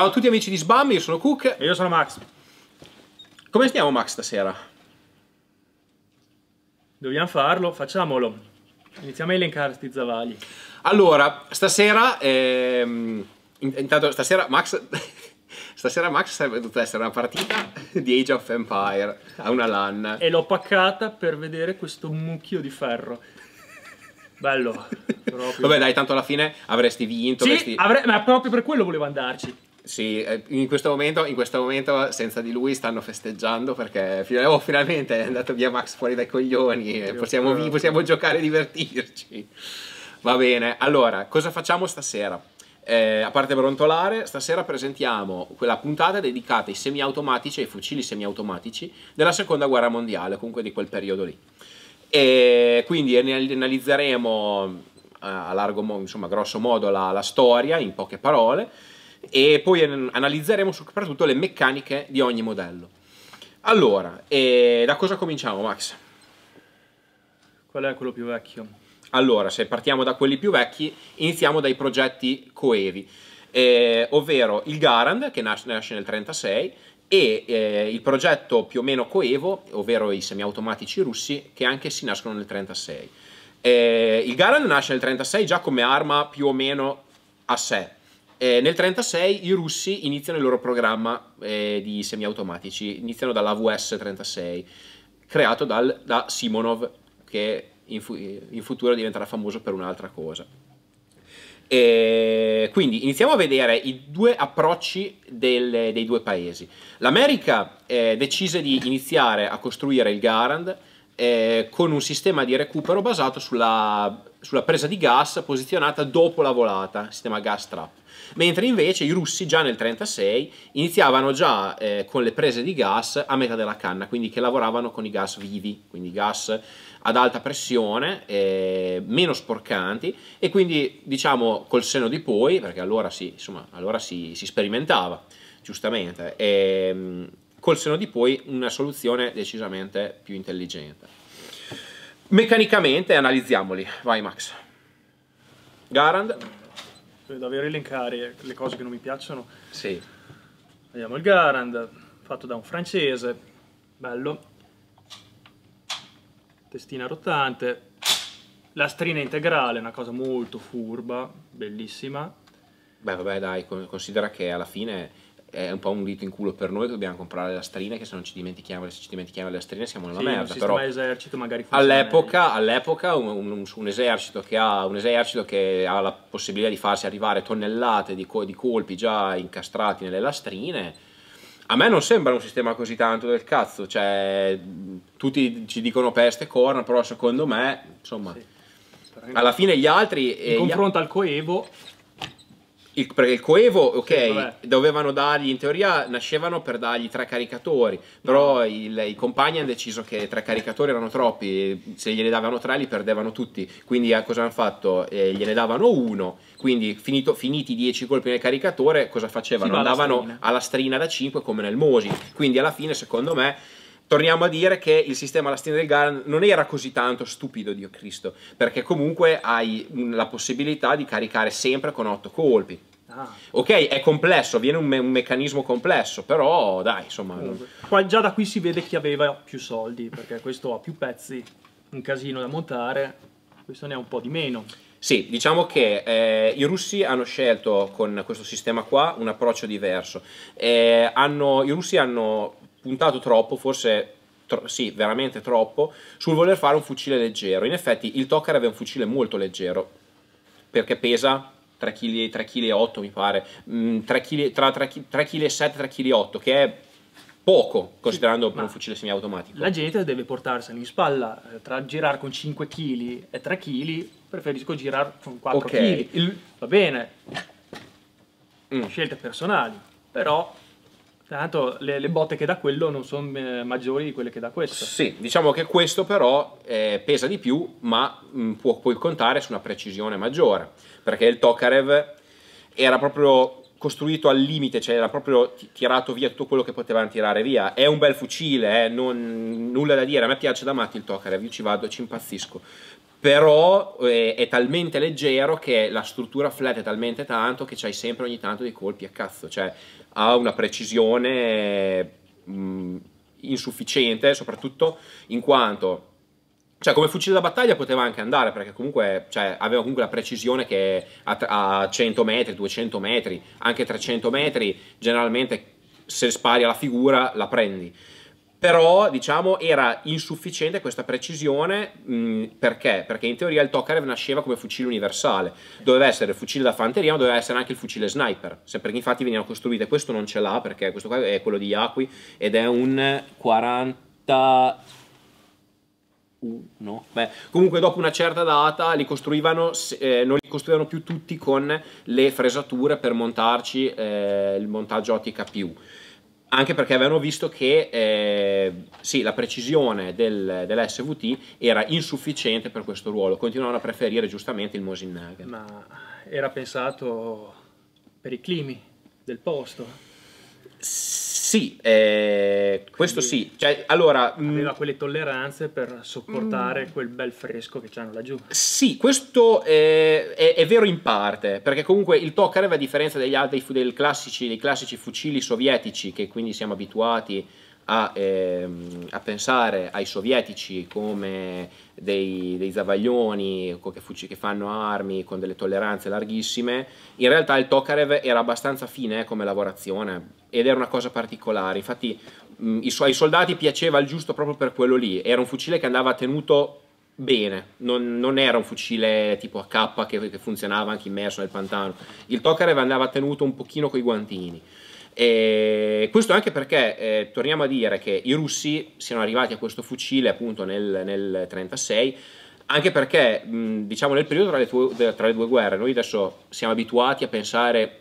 Ciao a tutti amici di Sbam, io sono Cook. E io sono Max. Come stiamo Max stasera? Dobbiamo farlo, facciamolo. Iniziamo a elencare sti zavagli. Allora, stasera... Ehm, intanto stasera Max... Stasera Max sarebbe dovuta essere una partita di Age of Empire a una LAN. E l'ho paccata per vedere questo mucchio di ferro. Bello. Proprio. Vabbè dai, tanto alla fine avresti vinto. Sì, avresti... avre... ma proprio per quello volevo andarci. Sì, eh, in questo, momento, in questo momento senza di lui stanno festeggiando perché oh, finalmente è andato via Max fuori dai coglioni, eh, possiamo, possiamo giocare e divertirci. Va bene, allora, cosa facciamo stasera? Eh, a parte brontolare, stasera presentiamo quella puntata dedicata ai semiautomatici e ai fucili semiautomatici della seconda guerra mondiale, comunque di quel periodo lì. E quindi analizzeremo eh, a largo, insomma, grosso modo la, la storia in poche parole e poi analizzeremo soprattutto le meccaniche di ogni modello. Allora, da cosa cominciamo Max? Qual è quello più vecchio? Allora, se partiamo da quelli più vecchi, iniziamo dai progetti coevi, eh, ovvero il Garand che nasce, nasce nel 1936 e eh, il progetto più o meno coevo, ovvero i semiautomatici russi, che anche si nascono nel 1936. Eh, il Garand nasce nel 1936 già come arma più o meno a sé, eh, nel 1936 i russi iniziano il loro programma eh, di semiautomatici, iniziano dall'AVS 36, creato dal, da Simonov, che in, fu- in, futuro diventerà famoso per un'altra cosa. E quindi iniziamo a vedere i due approcci del, dei due paesi. L'America eh, decise di iniziare a costruire il Garand eh, con un sistema di recupero basato sulla, sulla, presa di gas posizionata dopo la volata, sistema gas trap mentre invece i russi già nel 1936 iniziavano già eh, con le prese di gas a metà della canna, quindi che lavoravano con i gas vivi, quindi gas ad alta pressione, eh, meno sporcanti e quindi diciamo col seno di poi, perché allora si, insomma, allora si, si sperimentava giustamente, e, ehm, col seno di poi una soluzione decisamente più intelligente. Meccanicamente analizziamoli, vai Max. Garand cioè, davvero elencare le cose che non mi piacciono. Sì. Vediamo il Garand, fatto da un francese, bello, testina rotante, lastrina integrale, una cosa molto furba, bellissima. Beh vabbè dai, considera che alla fine è un po' un dito in culo per noi che dobbiamo comprare le lastrine che se non ci dimentichiamo, se ci dimentichiamo le lastrine siamo nella sì, merda però esercito magari all'epoca, all'epoca un, un, un, esercito ha, un, esercito che ha, la possibilità di farsi arrivare tonnellate di, di colpi già incastrati nelle lastrine a me non sembra un sistema così tanto del cazzo cioè tutti ci dicono peste e corna però secondo me insomma sì. alla fine gli altri eh, in confronto al coevo il, il coevo, ok, sì, dovevano dargli, in teoria nascevano per dargli tre caricatori, però no. il, i compagni hanno deciso che tre caricatori erano troppi, se gliene davano tre li perdevano tutti, quindi eh, cosa hanno fatto? Eh, gliene davano uno, quindi finito, finiti dieci colpi nel caricatore cosa facevano? Andavano alla strina da cinque come nel Mosi, quindi alla fine secondo me torniamo a dire che il sistema alla stine del Garand non era così tanto stupido, Dio Cristo, perché comunque hai la possibilità di caricare sempre con otto colpi. Ah. Ok, è complesso, avviene un, me- un, meccanismo complesso, però dai, insomma... Non... Qua, già da qui si vede chi aveva più soldi, perché questo ha più pezzi, un casino da montare, questo ne ha un po' di meno. Sì, diciamo che eh, i russi hanno scelto con questo sistema qua un approccio diverso. Eh, hanno, I russi hanno puntato troppo, forse tro sì, veramente troppo, sul voler fare un fucile leggero. In effetti il Tokar aveva un fucile molto leggero, perché pesa 3,8 kg, mi pare, mm, 3 kg, tra 3,7 kg e 3,8 kg, che è poco considerando sì, per un fucile semiautomatico. La gente deve portarsela in spalla, eh, tra girare con 5 kg e 3 kg, preferisco girare con 4 kg. Okay. Va bene, mm. scelte personali, però tra le, le, botte che dà quello non sono eh, maggiori di quelle che dà questo. Sì, diciamo che questo però eh, pesa di più, ma mh, mm, può, puoi contare su una precisione maggiore, perché il Tokarev era proprio costruito al limite, cioè era proprio tirato via tutto quello che potevano tirare via. È un bel fucile, eh, non, nulla da dire, a me piace da matti il Tokarev, io ci vado, ci impazzisco però eh, è talmente leggero che la struttura flat talmente tanto che c'hai sempre ogni tanto dei colpi a cazzo, cioè ha una precisione mh, mm, insufficiente, soprattutto in quanto cioè come fucile da battaglia poteva anche andare perché comunque cioè, aveva comunque la precisione che a, a 100 metri, 200 metri, anche 300 metri generalmente se spari alla figura la prendi però diciamo era insufficiente questa precisione mh, perché? perché in teoria il Tokarev nasceva come fucile universale doveva essere il fucile da fanteria ma doveva essere anche il fucile sniper sempre infatti venivano costruite questo non ce l'ha perché questo qua è quello di Yaqui ed è un 40 Uh, no. Beh, comunque dopo una certa data li costruivano, eh, non li costruivano più tutti con le fresature per montarci eh, il montaggio più anche perché avevano visto che eh, sì, la precisione del, dell'SVT era insufficiente per questo ruolo, continuavano a preferire giustamente il Mosin Nagel. Ma era pensato per i climi del posto? Sì sì, eh, questo sì. Cioè, allora, aveva mh, mm, quelle tolleranze per sopportare mh. Mm. quel bel fresco che c'hanno laggiù. Sì, questo è, eh, è, è, vero in parte, perché comunque il Tokarev, a differenza degli altri dei classici, dei classici fucili sovietici, che quindi siamo abituati a, ehm, a pensare ai sovietici come dei, dei zavaglioni che, fuci, che, fanno armi con delle tolleranze larghissime, in realtà il Tokarev era abbastanza fine eh, come lavorazione ed era una cosa particolare, infatti mh, i suoi soldati piaceva il giusto proprio per quello lì, era un fucile che andava tenuto bene, non, non, era un fucile tipo AK che, che funzionava anche immerso nel pantano, il Tokarev andava tenuto un pochino coi guantini. E questo anche perché eh, torniamo a dire che i russi siano arrivati a questo fucile appunto nel 1936 anche perché mh, diciamo nel periodo tra le, tue, tra le due guerre noi adesso siamo abituati a pensare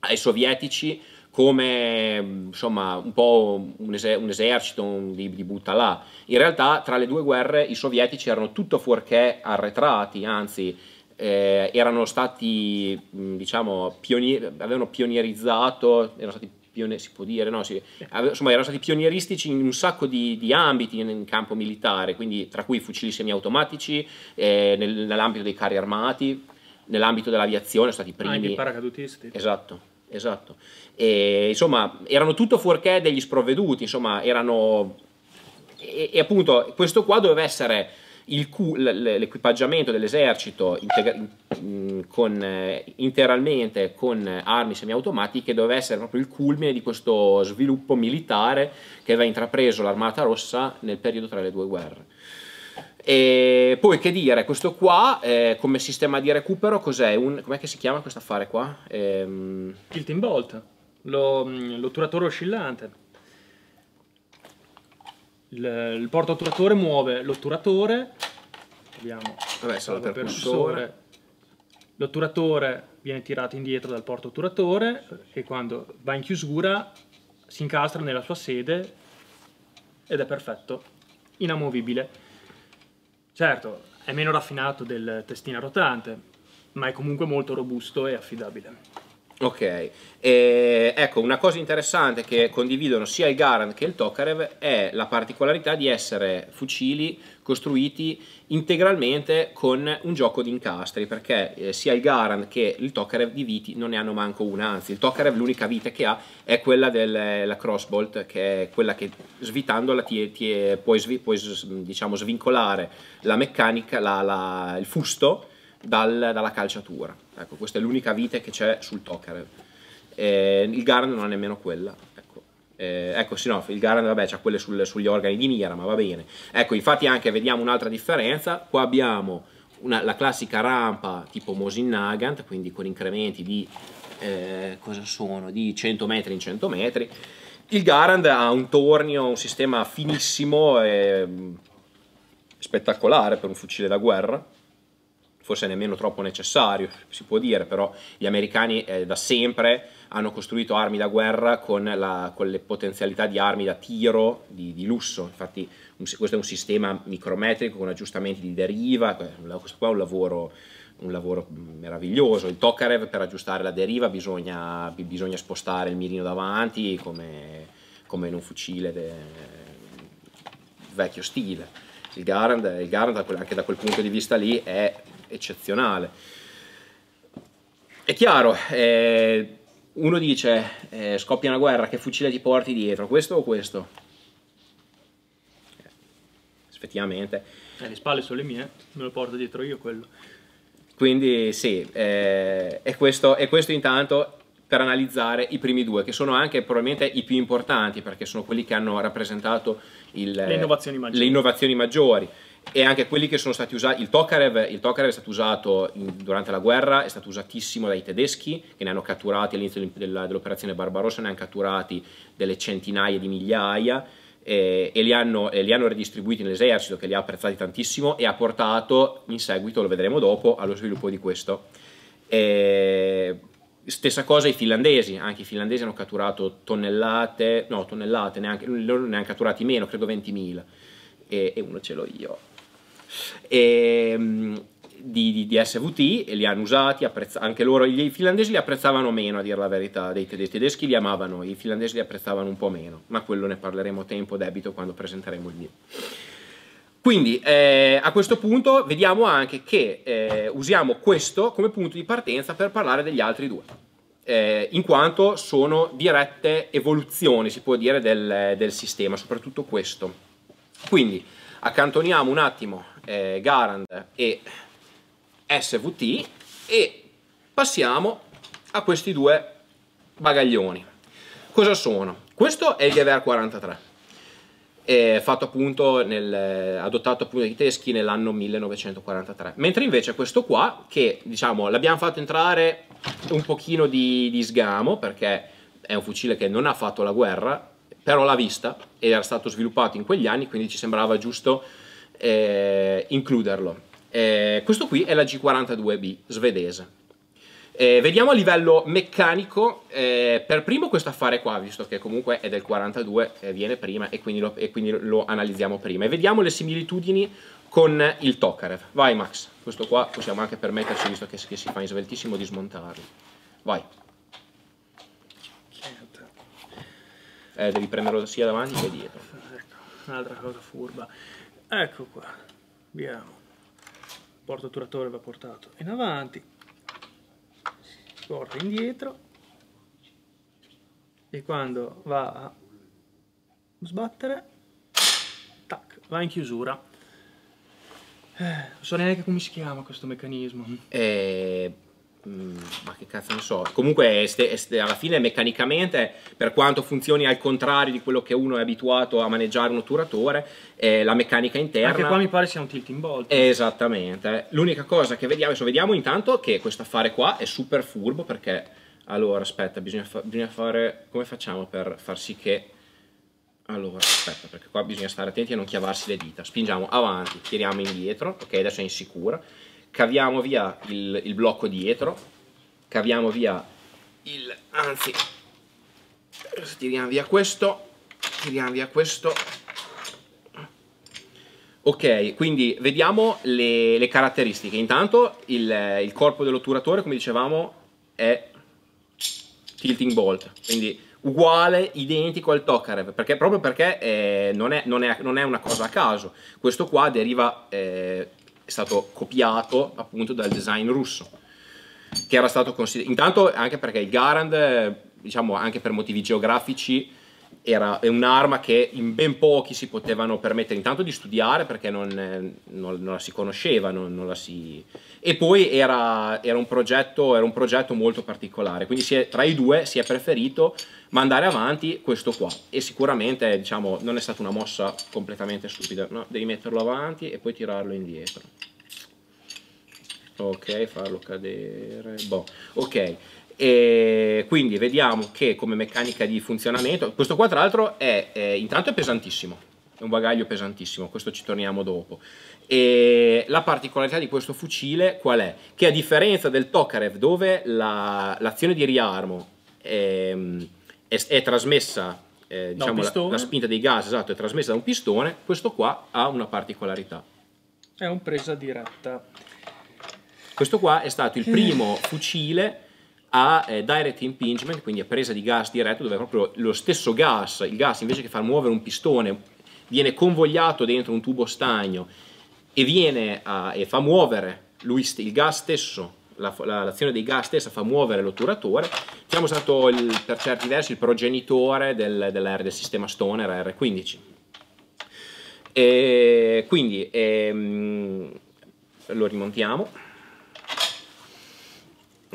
ai sovietici come insomma un po' un, es- un esercito di, di butta là. In realtà tra le due guerre i sovietici erano tutto fuorché arretrati, anzi eh, erano stati, mm, diciamo, pionieri, avevano pionierizzato, erano stati pione- si può dire, no? Si, ave- insomma, erano stati pionieristici in un sacco di, di ambiti in, in, campo militare, quindi tra cui fucili semiautomatici, eh, nel, nell'ambito dei carri armati, nell'ambito dell'aviazione, sono stati primi. Ah, i paracadutisti. Esatto. Esatto, e, insomma erano tutto fuorché degli sprovveduti, insomma erano... e, e appunto questo qua doveva essere l'equipaggiamento dell'esercito mm, con, eh, interamente con armi semiautomatiche doveva essere proprio il culmine di questo sviluppo militare che aveva intrapreso l'Armata Rossa nel periodo tra le due guerre. E poi che dire, questo qua eh, come sistema di recupero cos'è? Un, com'è che si chiama questo affare qua? Ehm... Tilt Bolt, lo, mm, l'otturatore oscillante il, il porta otturatore muove l'otturatore, abbiamo Vabbè, solo percussore, l'otturatore viene tirato indietro dal porto otturatore e quando va in chiusura si incastra nella sua sede ed è perfetto, inamovibile. Certo, è meno raffinato del testina rotante, ma è comunque molto robusto e affidabile. Ok, e, ecco una cosa interessante che condividono sia il Garand che il Tokarev è la particolarità di essere fucili costruiti integralmente con un gioco di incastri perché eh, sia il Garand che il Tokarev di viti non ne hanno manco una, anzi il Tokarev l'unica vita che ha è quella della crossbolt che è quella che svitandola ti, ti puoi, puoi diciamo, svincolare la meccanica, la, la, il fusto dal, dalla calciatura. Ecco, questa è l'unica vite che c'è sul Tokarev. Eh, il Garand non ha nemmeno quella. Ecco, eh, ecco sì, no, il Garand, vabbè, c'ha quelle sul, sugli organi di mira, ma va bene. Ecco, infatti anche vediamo un'altra differenza. Qua abbiamo una, la classica rampa tipo Mosin Nagant, quindi con incrementi di, eh, sono, di 100 metri in 100 metri. Il Garand ha un tornio, un sistema finissimo e mm, spettacolare per un fucile da guerra forse nemmeno troppo necessario, si può dire, però gli americani eh, da sempre hanno costruito armi da guerra con, la, con le potenzialità di armi da tiro di, di lusso, infatti un, questo è un sistema micrometrico con aggiustamenti di deriva, questo qua è un lavoro un lavoro meraviglioso. Il Tokarev per aggiustare la deriva bisogna, bisogna spostare il mirino davanti come, come in un fucile de, vecchio stile. Il Garand, il Garand anche da quel punto di vista lì è eccezionale. È chiaro, eh, uno dice eh, scoppia una guerra, che fucile ti porti dietro, questo o questo? Effettivamente. Eh, le spalle sono le mie, me lo porto dietro io quello. Quindi sì, eh, e, questo, e questo intanto per analizzare i primi due, che sono anche probabilmente i più importanti, perché sono quelli che hanno rappresentato il, le, innovazioni le, innovazioni maggiori e anche quelli che sono stati usati, il Tokarev, il Tokarev è stato usato in, durante la guerra, è stato usatissimo dai tedeschi che ne hanno catturati all'inizio dell'operazione Barbarossa, ne hanno catturati delle centinaia di migliaia e, e, li, hanno, e li, hanno, redistribuiti nell'esercito che li ha apprezzati tantissimo e ha portato in seguito, lo vedremo dopo, allo sviluppo di questo. E, stessa cosa i finlandesi, anche i finlandesi hanno catturato tonnellate, no tonnellate, neanche, loro ne hanno catturati meno, credo 20.000 e uno ce l'ho io e, ehm, di, di, di, SVT e li hanno usati, apprezz- anche loro, i finlandesi li apprezzavano meno a dire la verità, dei tedeschi, i tedeschi li amavano, i finlandesi li apprezzavano un po' meno, ma quello ne parleremo a tempo debito quando presenteremo il mio. Quindi eh, a questo punto vediamo anche che eh, usiamo questo come punto di partenza per parlare degli altri due, eh, in quanto sono dirette evoluzioni, si può dire, del, del sistema, soprattutto questo. Quindi accantoniamo un attimo eh, Garand e SVT e passiamo a questi due bagaglioni. Cosa sono? Questo è il Gewehr 43, eh, fatto appunto nel, adottato appunto dai tedeschi nell'anno 1943. Mentre invece questo qua, che diciamo l'abbiamo fatto entrare un pochino di, di sgamo, perché è un fucile che non ha fatto la guerra, però l'ha vista ed era stato sviluppato in quegli anni, quindi ci sembrava giusto eh, includerlo. Eh, questo qui è la G42B svedese. Eh, vediamo a livello meccanico, eh, per primo questo affare qua, visto che comunque è del 42, eh, viene prima e quindi, lo, e quindi lo analizziamo prima. E vediamo le similitudini con il Tokarev. Vai Max, questo qua possiamo anche permetterci, visto che, che si fa in sveltissimo, di smontarlo. Vai. Eh, devi prenderlo sia davanti che dietro. Ecco, un'altra cosa furba ecco qua abbiamo turatore va portato in avanti si porta indietro e quando va a sbattere tac va in chiusura eh, non so neanche come si chiama questo meccanismo eh Mm, ma che cazzo ne so. Comunque, este, este, alla fine, meccanicamente, per quanto funzioni al contrario di quello che uno è abituato a maneggiare un otturatore, eh, la meccanica interna. Anche qua mi pare sia un tilt in bolt. Esattamente. L'unica cosa che vediamo, adesso vediamo intanto che questo affare qua è super furbo perché. Allora, aspetta, bisogna, fa bisogna fare. Come facciamo per far sì che. Allora, aspetta, perché qua bisogna stare attenti a non chiavarsi le dita. Spingiamo avanti, tiriamo indietro, ok, adesso è insicura caviamo via il, il blocco dietro, caviamo via il, anzi, tiriamo via questo, tiriamo via questo, Ok, quindi vediamo le, le caratteristiche. Intanto il, il corpo dell'otturatore, come dicevamo, è tilting bolt, quindi uguale, identico al Tokarev, perché, proprio perché eh, non, è, non, è, non, è, una cosa a caso. Questo qua deriva eh, è stato copiato appunto dal design russo, che era stato considerato, intanto anche perché il Garand, eh, diciamo anche per motivi geografici, era un'arma che in ben pochi si potevano permettere intanto di studiare perché non, eh, non, non la si conosceva, non, non, la si... e poi era, era, un progetto, era, un progetto, molto particolare, quindi è, tra i due si è preferito mandare avanti questo qua e sicuramente diciamo, non è stata una mossa completamente stupida, no, devi metterlo avanti e poi tirarlo indietro. Ok, farlo cadere. Boh. Ok, e quindi vediamo che come meccanica di funzionamento, questo qua tra l'altro è, è, intanto è pesantissimo, è un bagaglio pesantissimo, questo ci torniamo dopo. E la particolarità di questo fucile qual è? Che a differenza del Tokarev dove l'azione di riarmo è, ehm, è, è trasmessa, eh, diciamo la, la, spinta dei gas esatto, è trasmessa da un pistone, questo qua ha una particolarità. È un presa diretta. Questo qua è stato il primo fucile a eh, direct impingement, quindi a presa di gas diretto, dove proprio lo stesso gas, il gas invece che far muovere un pistone, viene convogliato dentro un tubo stagno e, viene, eh, e fa muovere lui, il gas stesso l'azione dei gas stessa fa muovere l'otturatore. Siamo stato il, per certi versi il progenitore del, del sistema Stoner R15. E quindi ehm, lo rimontiamo.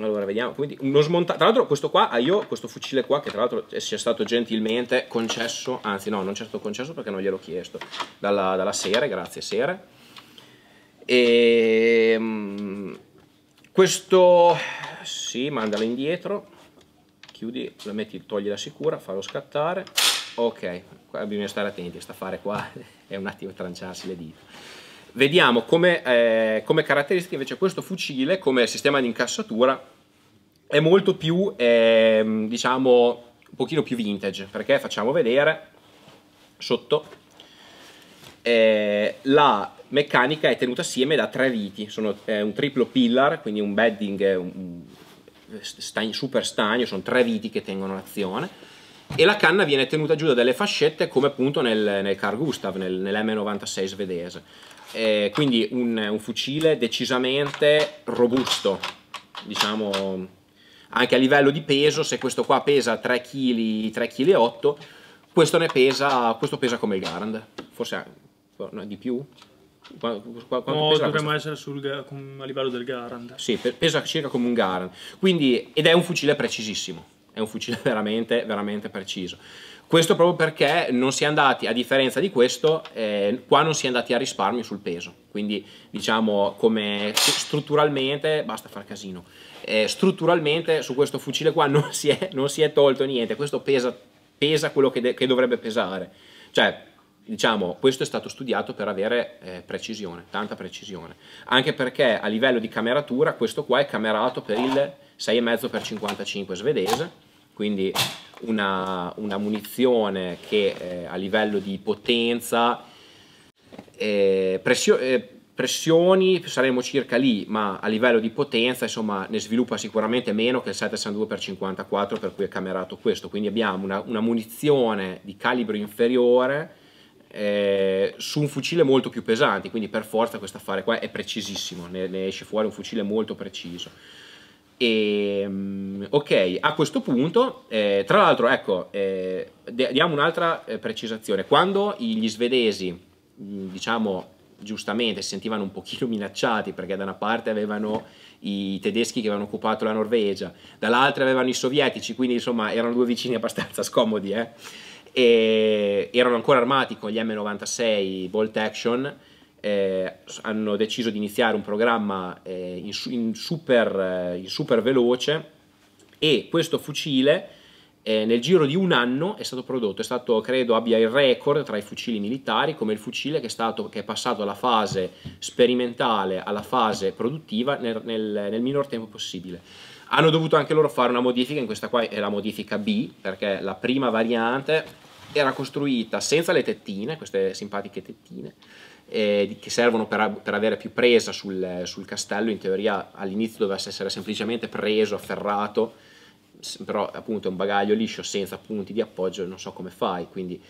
Allora, vediamo. Quindi uno smontaggio. Tra l'altro, questo qua, ah, io, questo fucile qua, che tra l'altro eh, sia stato gentilmente concesso, anzi, no, non ci è stato concesso perché non gliel'ho chiesto, dalla, dalla Sere, grazie Sere. E ehm, questo, sì, mandalo indietro, chiudi, lo metti, togli la sicura, fallo scattare. Ok, qua bisogna stare attenti, sta fare qua è un attimo tranciarsi le dita. Vediamo come, eh, come caratteristica invece questo fucile, come sistema di incassatura, è molto più, eh, diciamo, un pochino più vintage, perché facciamo vedere sotto eh, la meccanica è tenuta assieme da tre viti, sono eh, un triplo pillar, quindi un bedding un, un, super stagno, sono tre viti che tengono l'azione e la canna viene tenuta giù da delle fascette come appunto nel, nel Carl Gustav, nel, nell'M96 svedese. Eh, quindi un, un, fucile decisamente robusto, diciamo anche a livello di peso, se questo qua pesa 3 kg, 3 kg 8, questo ne pesa, questo pesa come il Garand, forse boh, no, di più. Quanto, quanto no, dovremmo essere sul, a livello del Garand. Sì, pesa circa come un Garand. Quindi, ed è un fucile precisissimo è un fucile veramente, veramente preciso. Questo proprio perché non si è andati, a differenza di questo, eh, qua non si è andati a risparmio sul peso. Quindi, diciamo, come strutturalmente, basta far casino, eh, strutturalmente su questo fucile qua non si è, non si è tolto niente, questo pesa, pesa quello che, che, dovrebbe pesare. Cioè, diciamo, questo è stato studiato per avere eh, precisione, tanta precisione. Anche perché a livello di cameratura, questo qua è camerato per il 6,5x55 svedese, quindi una, una munizione che eh, a livello di potenza eh, pressio, eh, pressioni saremo circa lì, ma a livello di potenza insomma ne sviluppa sicuramente meno che il 762x54 per cui è camerato questo, quindi abbiamo una, una munizione di calibro inferiore eh, su un fucile molto più pesante, quindi per forza questo affare qua è precisissimo, ne, ne esce fuori un fucile molto preciso. E, ehm, ok, a questo punto, eh, tra l'altro, ecco, eh, diamo un'altra eh, precisazione. Quando gli svedesi, diciamo, giustamente si sentivano un pochino minacciati perché da una parte avevano i tedeschi che avevano occupato la Norvegia, dall'altra avevano i sovietici, quindi insomma erano due vicini abbastanza scomodi, eh? erano ancora armati con gli M96 Bolt Action eh, hanno deciso di iniziare un programma eh, in, in, super, eh, in, super, veloce e questo fucile eh, nel giro di un anno è stato prodotto, è stato, credo abbia il record tra i fucili militari come il fucile che è, stato, che è passato dalla fase sperimentale alla fase produttiva nel, nel, nel minor tempo possibile. Hanno dovuto anche loro fare una modifica, in questa qua è la modifica B, perché la prima variante era costruita senza le tettine, queste simpatiche tettine, eh, che servono per, per, avere più presa sul, sul castello, in teoria all'inizio dovesse essere semplicemente preso, afferrato, però appunto è un bagaglio liscio senza punti di appoggio, non so come fai, quindi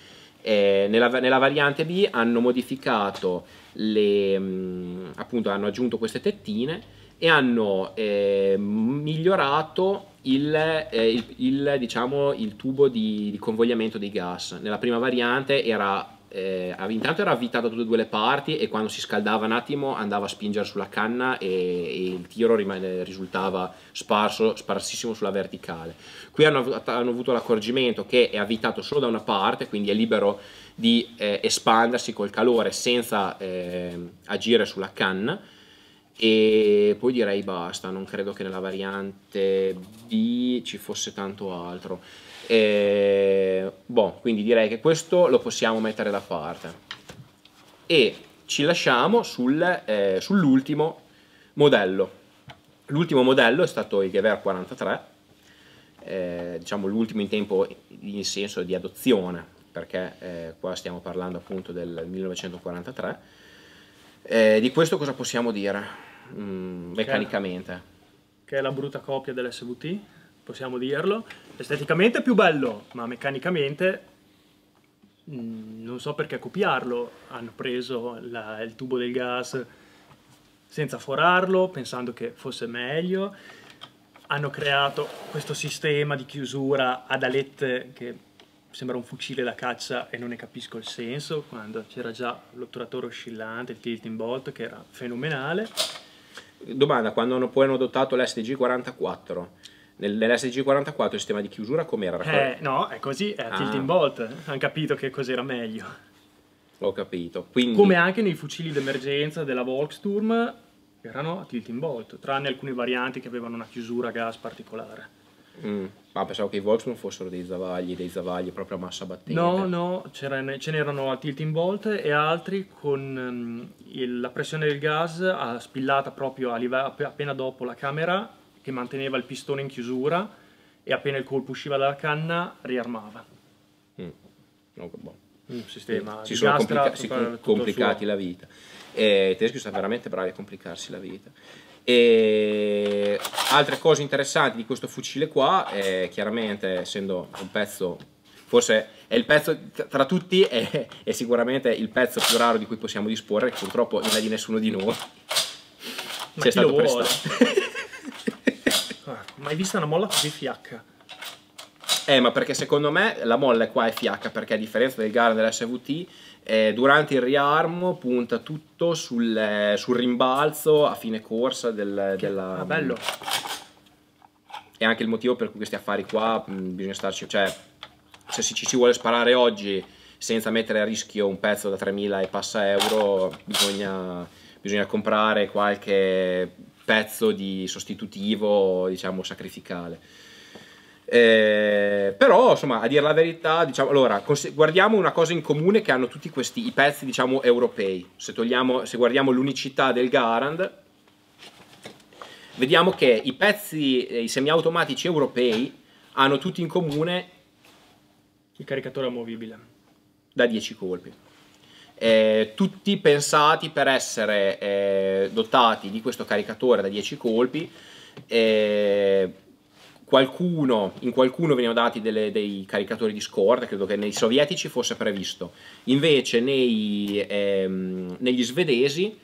eh, nella, nella, variante B hanno modificato, le, mm, appunto hanno aggiunto queste tettine, e hanno eh, migliorato il, eh, il, il, diciamo, il tubo di, di, convogliamento dei gas. Nella prima variante era, eh, intanto era avvitato da tutte e due le parti e quando si scaldava un attimo andava a spingere sulla canna e, e il tiro rimane, risultava sparso, sparsissimo sulla verticale. Qui hanno, hanno avuto l'accorgimento che è avvitato solo da una parte, quindi è libero di eh, espandersi col calore senza ehm, agire sulla canna e poi direi basta, non credo che nella variante B ci fosse tanto altro. E, boh, quindi direi che questo lo possiamo mettere da parte. E ci lasciamo sul, eh, sull'ultimo modello. L'ultimo modello è stato il Gewehr 43, eh, diciamo l'ultimo in tempo in senso di adozione, perché eh, qua stiamo parlando appunto del 1943 eh, di questo cosa possiamo dire mm, meccanicamente? Che è la brutta copia dell'SVT, possiamo dirlo. Esteticamente è più bello, ma meccanicamente mm, non so perché copiarlo. Hanno preso la, il tubo del gas senza forarlo, pensando che fosse meglio. Hanno creato questo sistema di chiusura ad alette che sembra un fucile da caccia e non ne capisco il senso, quando c'era già l'otturatore oscillante, il tilting bolt, che era fenomenale. Domanda, quando hanno, poi hanno adottato l'STG-44, nell'SG-44 il sistema di chiusura com'era? Eh, no, è così, è a ah. tilting bolt, hanno capito che cos'era meglio. Ho capito, Quindi... Come anche nei fucili d'emergenza della Volksturm, erano a tilting bolt, tranne alcune varianti che avevano una chiusura a gas particolare. Mm. Ma pensavo che i Volkswagen fossero dei zavagli, dei zavagli proprio a massa battente. No, no, ce n'erano a tilt in volt e altri con um, il, la pressione del gas a, ah, spillata proprio appena dopo la camera che manteneva il pistone in chiusura e appena il colpo usciva dalla canna riarmava. Mm. No, boh. Un sistema si sono complica si complicati la vita. E eh, i tedeschi sono veramente bravi a complicarsi la vita. E altre cose interessanti di questo fucile qua, è, eh, chiaramente essendo un pezzo, forse è il pezzo tra tutti, è, è sicuramente il pezzo più raro di cui possiamo disporre, che purtroppo non è di nessuno di noi. Ma C'è stato prestato. ah, mai vista una molla così fiacca? Eh, ma perché secondo me la molla qua è fiacca, perché a differenza del Garner dell'SVT eh, durante il riarmo punta tutto sul, eh, sul rimbalzo a fine corsa del, che, della... Ah, bello. È anche il motivo per cui questi affari qua mh, mm, bisogna starci... Cioè, se ci si vuole sparare oggi senza mettere a rischio un pezzo da 3.000 e passa euro, bisogna, bisogna comprare qualche pezzo di sostitutivo, diciamo, sacrificale. Eh, però, insomma, a dire la verità, diciamo, allora, guardiamo una cosa in comune che hanno tutti questi i pezzi, diciamo, europei. Se, togliamo, se guardiamo l'unicità del Garand, vediamo che i pezzi, eh, i semiautomatici europei hanno tutti in comune il caricatore amovibile da 10 colpi. Eh, tutti pensati per essere eh, dotati di questo caricatore da 10 colpi. Eh, Qualcuno, in qualcuno venivano dati delle, dei caricatori di scorta, credo che nei sovietici fosse previsto, invece nei, ehm, negli svedesi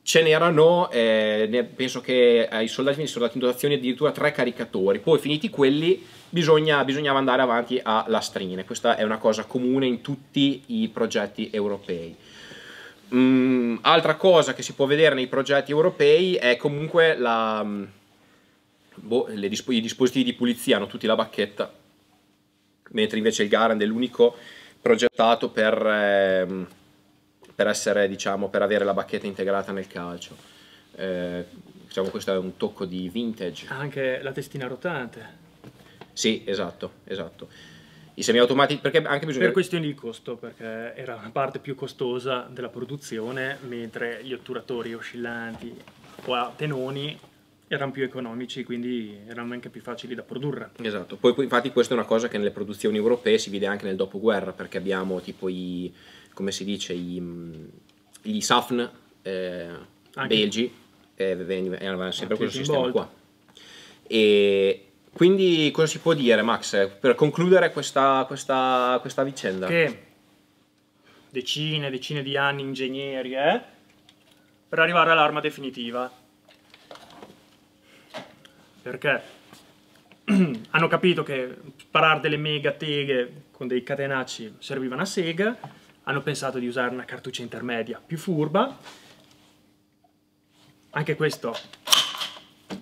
ce n'erano, eh, penso che ai soldati venissero dati in dotazione addirittura tre caricatori, poi finiti quelli bisogna, bisognava andare avanti a lastrine, questa è una cosa comune in tutti i progetti europei. Mm, altra cosa che si può vedere nei progetti europei è comunque la mm, boh, disp i dispositivi di pulizia hanno tutti la bacchetta, mentre invece il Garand è l'unico progettato per, eh, per, essere, diciamo, per avere la bacchetta integrata nel calcio. Eh, diciamo questo è un tocco di vintage. Anche la testina rotante. Sì, esatto, esatto. I semiautomatici, perché anche bisogna... Per questioni di costo, perché era la parte più costosa della produzione, mentre gli otturatori oscillanti o a tenoni erano più economici, quindi erano anche più facili da produrre. Esatto, poi infatti questa è una cosa che nelle produzioni europee si vede anche nel dopoguerra, perché abbiamo tipo i, come si dice, i, mm, gli Safn eh, belgi, eh, avevano eh, sempre anche ah, questo sistema Bolt. qua. E quindi cosa si può dire Max per concludere questa, questa, questa vicenda? Che decine e decine di anni ingegneri, eh? per arrivare all'arma definitiva perché hanno capito che sparare delle mega teghe con dei catenacci serviva una sega, hanno pensato di usare una cartuccia intermedia più furba, anche questo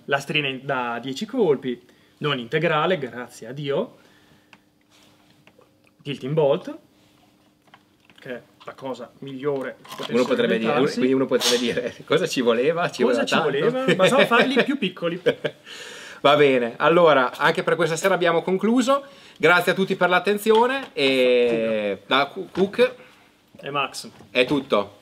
lastrina da 10 colpi, non integrale, grazie a Dio, tilting bolt, che è la cosa migliore uno potrebbe dire, Quindi uno potrebbe dire cosa ci voleva, ci cosa voleva ci tanto. voleva, bastava farli più piccoli. Va bene, allora anche per questa sera abbiamo concluso. Grazie a tutti per l'attenzione e da Cook e Max è tutto.